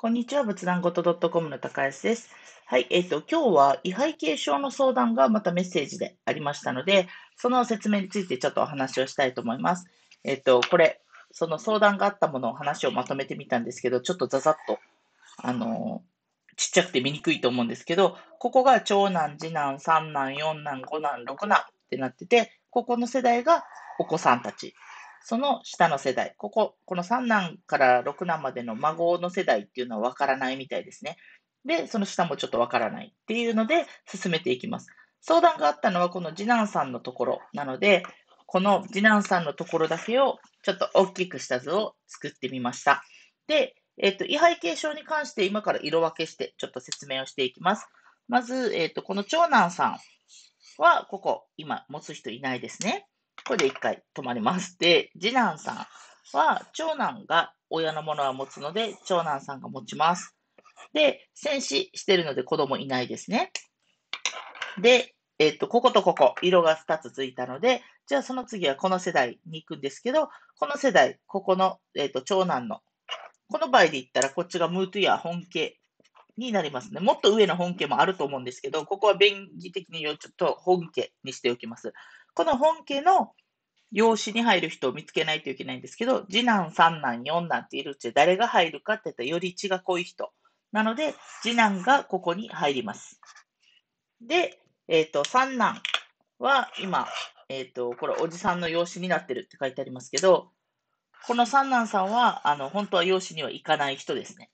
こんにちは、仏壇ごと .com の高安です。はい、えっ、ー、と、今日は位牌継承の相談がまたメッセージでありましたので、その説明についてちょっとお話をしたいと思います。えっ、ー、と、これ、その相談があったものを話をまとめてみたんですけど、ちょっとざざっと、あのー、ちっちゃくて見にくいと思うんですけど、ここが長男、次男、三男、四男、五男、六男ってなってて、ここの世代がお子さんたちその下の世代、ここ、この3男から6男までの孫の世代っていうのは分からないみたいですね。で、その下もちょっと分からないっていうので進めていきます。相談があったのはこの次男さんのところなので、この次男さんのところだけをちょっと大きくした図を作ってみました。で、えっ、と、位牌継承に関して今から色分けしてちょっと説明をしていきます。まず、えっ、と、この長男さんは、ここ、今、持つ人いないですね。これで一回止まります。で、次男さんは、長男が親のものは持つので、長男さんが持ちます。で、戦死してるので子供いないですね。で、えっと、こことここ、色が2つついたので、じゃあその次はこの世代に行くんですけど、この世代、ここの、えっと、長男の、この場合で言ったら、こっちがムートゥヤ本家になりますね。もっと上の本家もあると思うんですけど、ここは便宜的にちょっと本家にしておきます。この本家の養子に入る人を見つけないといけないんですけど、次男、三男、四男っているうち誰が入るかって言ったら、より血が濃い人。なので、次男がここに入ります。で、えっ、ー、と、三男は今、えっ、ー、と、これ、おじさんの養子になってるって書いてありますけど、この三男さんは、あの、本当は養子には行かない人ですね。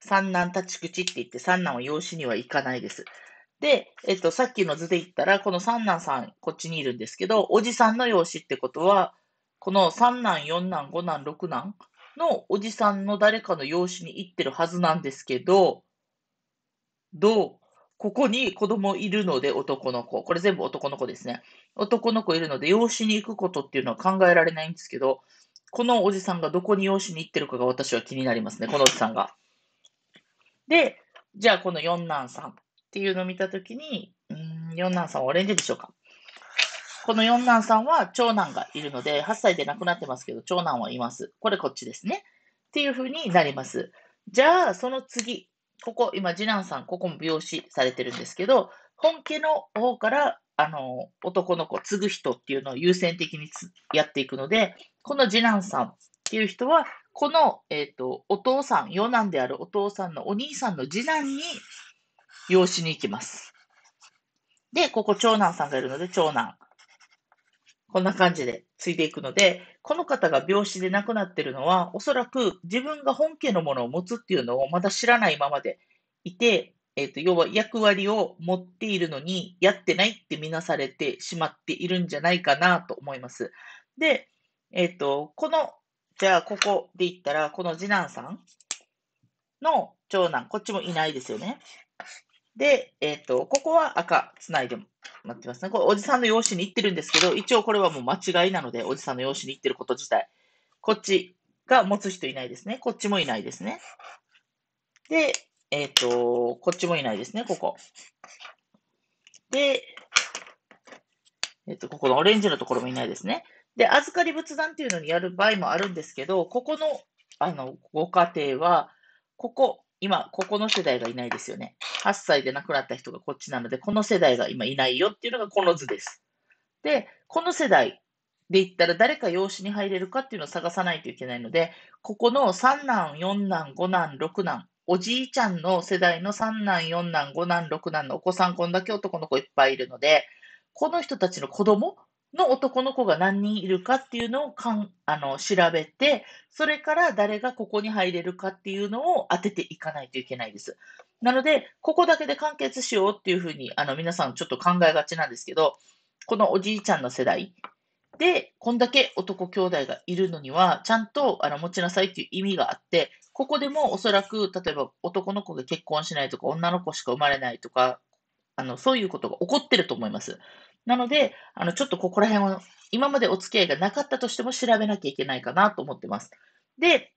三男立ち口って言って、三男は養子には行かないです。で、えっと、さっきの図で言ったら、この三男さん、こっちにいるんですけど、おじさんの養子ってことは、この三男、四男、五男、六男のおじさんの誰かの養子に行ってるはずなんですけど、どうここに子供いるので男の子。これ全部男の子ですね。男の子いるので養子に行くことっていうのは考えられないんですけど、このおじさんがどこに養子に行ってるかが私は気になりますね。このおじさんが。で、じゃあこの四男さん。っていうのを見たときに、うん、四男さんはオレンジでしょうか。この四男さんは長男がいるので、8歳で亡くなってますけど、長男はいます。これこっちですね。っていうふうになります。じゃあ、その次、ここ、今、次男さん、ここも病死されてるんですけど、本家の方から、あの、男の子、継ぐ人っていうのを優先的にやっていくので、この次男さんっていう人は、この、えっ、ー、と、お父さん、四男であるお父さんのお兄さんの次男に養子に行きます。で、ここ長男さんがいるので、長男。こんな感じでついていくので、この方が病死で亡くなってるのは、おそらく自分が本家のものを持つっていうのをまだ知らないままでいて、えっ、ー、と、要は役割を持っているのに、やってないってみなされてしまっているんじゃないかなと思います。で、えっ、ー、と、この、じゃあ、ここで言ったら、この次男さんの長男、こっちもいないですよね。で、えっ、ー、と、ここは赤つないでもなってますね。これ、おじさんの用紙に行ってるんですけど、一応これはもう間違いなので、おじさんの用紙に行ってること自体。こっちが持つ人いないですね。こっちもいないですね。で、えっ、ー、と、こっちもいないですね、ここ。で、えっ、ー、と、ここのオレンジのところもいないですね。で、預かり仏壇っていうのにやる場合もあるんですけど、ここの、あの、ご家庭は、ここ、今、ここの世代がいないですよね。8歳で亡くなった人がこっちなので、この世代が今いないよっていうのがこの図です。で、この世代で言ったら誰か養子に入れるかっていうのを探さないといけないので、ここの3男、4男、5男、6男、おじいちゃんの世代の3男、4男、5男、6男のお子さん、こんだけ男の子いっぱいいるので、この人たちの子供の男の子が何人いるかっていうのをかんあの調べて、それから誰がここに入れるかっていうのを当てていかないといけないです。なので、ここだけで完結しようっていうふうに、あの皆さんちょっと考えがちなんですけど、このおじいちゃんの世代で、こんだけ男兄弟がいるのには、ちゃんとあの持ちなさいっていう意味があって、ここでもおそらく、例えば男の子が結婚しないとか、女の子しか生まれないとか、あのそういうことが起こってると思います。なので、あの、ちょっとここら辺を、今までお付き合いがなかったとしても調べなきゃいけないかなと思ってます。で、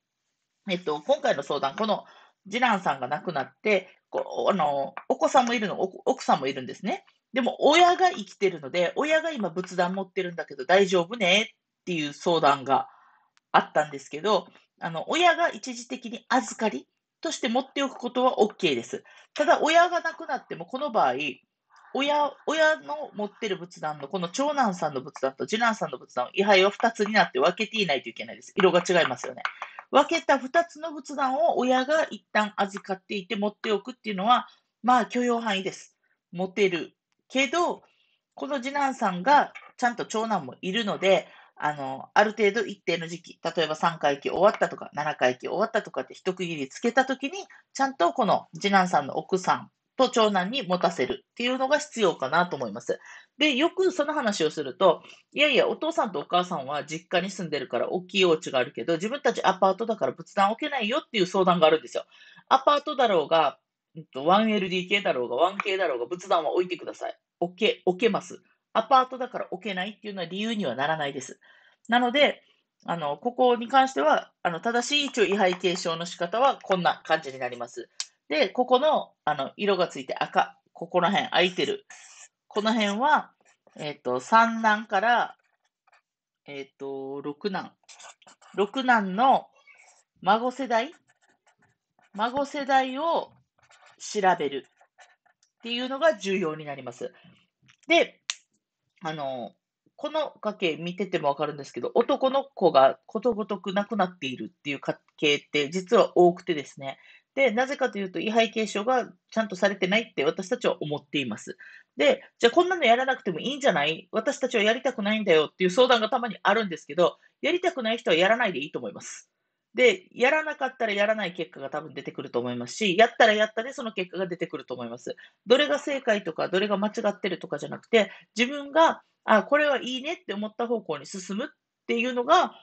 えっと、今回の相談、この次男さんが亡くなって、こあのお子さんもいるの奥さんもいるんですね。でも、親が生きてるので、親が今仏壇持ってるんだけど大丈夫ねっていう相談があったんですけど、あの、親が一時的に預かりとして持っておくことは OK です。ただ、親が亡くなっても、この場合、親、親の持ってる仏壇の、この長男さんの仏壇と次男さんの仏壇、位牌を2つになって分けていないといけないです。色が違いますよね。分けた2つの仏壇を親が一旦預かっていて持っておくっていうのは、まあ許容範囲です。持てる。けど、この次男さんがちゃんと長男もいるので、あの、ある程度一定の時期、例えば3回忌終わったとか、7回忌終わったとかって一区切りつけた時に、ちゃんとこの次男さんの奥さんと長男に持たせるっていうのが必要かなと思います。で、よくその話をすると、いやいや、お父さんとお母さんは実家に住んでるから大きいお家があるけど、自分たちアパートだから仏壇置けないよっていう相談があるんですよ。アパートだろうが、1LDK だろうが、1K だろうが、仏壇は置いてください。置け、置けます。アパートだから置けないっていうのは理由にはならないです。なので、あの、ここに関しては、あの、正しい一応位配継承の仕方はこんな感じになります。で、ここの、あの、色がついて赤、ここら辺空いてる。この辺は、えっ、ー、と、三男から、えっ、ー、と、六男。六男の孫世代孫世代を調べるっていうのが重要になります。で、あの、この家系見ててもわかるんですけど、男の子がことごとく亡くなっているっていう家系って実は多くてですね、で、なぜかというと、位牌継承がちゃんとされてないって私たちは思っています。で、じゃあこんなのやらなくてもいいんじゃない私たちはやりたくないんだよっていう相談がたまにあるんですけど、やりたくない人はやらないでいいと思います。で、やらなかったらやらない結果が多分出てくると思いますし、やったらやったでその結果が出てくると思います。どれが正解とか、どれが間違ってるとかじゃなくて、自分が、あ、これはいいねって思った方向に進むっていうのが、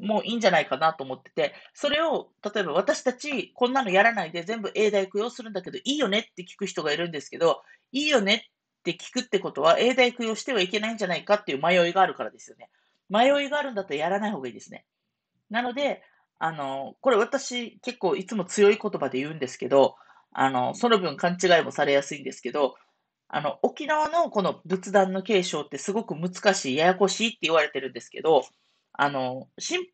もういいんじゃないかなと思ってて、それを、例えば私たち、こんなのやらないで全部永代供養するんだけど、いいよねって聞く人がいるんですけど、いいよねって聞くってことは、永代供養してはいけないんじゃないかっていう迷いがあるからですよね。迷いがあるんだったらやらない方がいいですね。なので、あの、これ私結構いつも強い言葉で言うんですけど、あの、その分勘違いもされやすいんですけど、あの、沖縄のこの仏壇の継承ってすごく難しい、ややこしいって言われてるんですけど、あの、しん、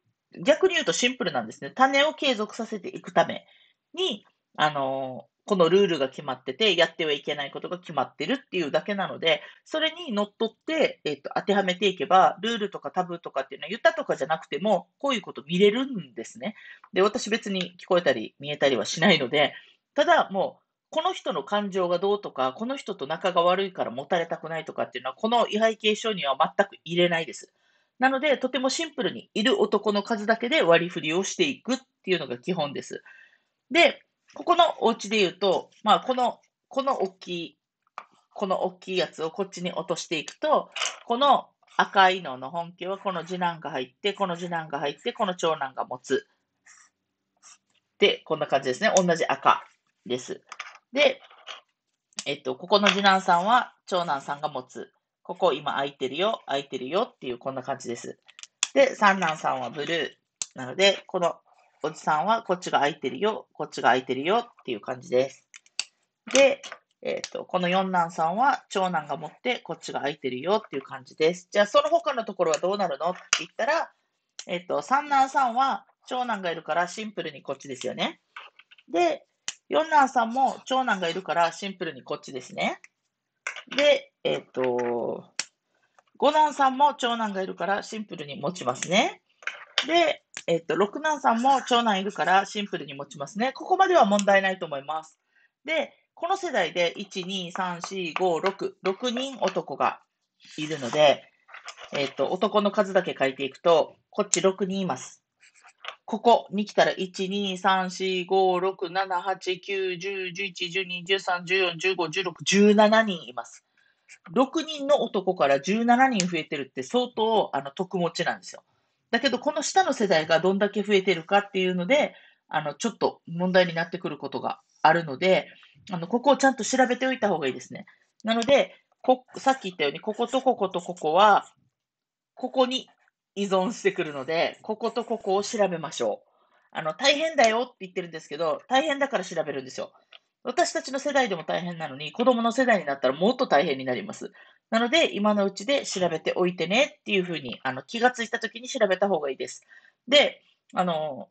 逆に言うとシンプルなんですね。種を継続させていくために、あの、このルールが決まってて、やってはいけないことが決まってるっていうだけなので、それにのっとって、えっ、ー、と、当てはめていけば、ルールとかタブーとかっていうのは言ったとかじゃなくても、こういうこと見れるんですね。で、私別に聞こえたり見えたりはしないので、ただもう、この人の感情がどうとか、この人と仲が悪いから持たれたくないとかっていうのは、この位背形承には全く入れないです。なので、とてもシンプルに、いる男の数だけで割り振りをしていくっていうのが基本です。で、ここのお家で言うと、まあ、この、この大きい、この大きいやつをこっちに落としていくと、この赤いのの本家はこの次男が入って、この次男が入って、この長男が持つ。で、こんな感じですね。同じ赤です。で、えっと、ここの次男さんは長男さんが持つ。ここ今空いてるよ、空いてるよっていうこんな感じです。で、三男さんはブルー。なので、このおじさんはこっちが空いてるよ、こっちが空いてるよっていう感じです。で、えっ、ー、と、この四男さんは長男が持ってこっちが空いてるよっていう感じです。じゃあ、その他のところはどうなるのって言ったら、えっ、ー、と、三男さんは長男がいるからシンプルにこっちですよね。で、四男さんも長男がいるからシンプルにこっちですね。で、えっ、ー、と、五男さんも長男がいるからシンプルに持ちますね。で、えっ、ー、と、六男さんも長男いるからシンプルに持ちますね。ここまでは問題ないと思います。で、この世代で、1、2、3、4、5、6、6人男がいるので、えっ、ー、と、男の数だけ書いていくと、こっち6人います。ここに来たら、1、2、3、4、5、6、7、8、9、10、11、12、13、14、15、16、17人います。6人の男から17人増えてるって相当あの得持ちなんですよ。だけど、この下の世代がどんだけ増えてるかっていうので、あの、ちょっと問題になってくることがあるので、あの、ここをちゃんと調べておいた方がいいですね。なので、こ、さっき言ったように、こことこことここは、ここに依存してくるので、こことここを調べましょう。あの、大変だよって言ってるんですけど、大変だから調べるんですよ。私たちの世代でも大変なのに、子供の世代になったらもっと大変になります。なので、今のうちで調べておいてねっていうふうに、あの、気がついた時に調べた方がいいです。で、あの、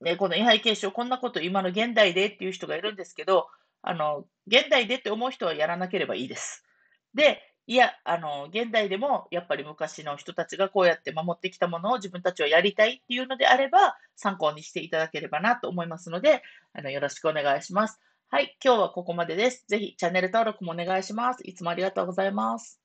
ね、この位牌継承、こんなこと今の現代でっていう人がいるんですけど、あの、現代でって思う人はやらなければいいです。で、いや、あの、現代でもやっぱり昔の人たちがこうやって守ってきたものを自分たちはやりたいっていうのであれば、参考にしていただければなと思いますので、あのよろしくお願いします。はい、今日はここまでです。ぜひチャンネル登録もお願いします。いつもありがとうございます。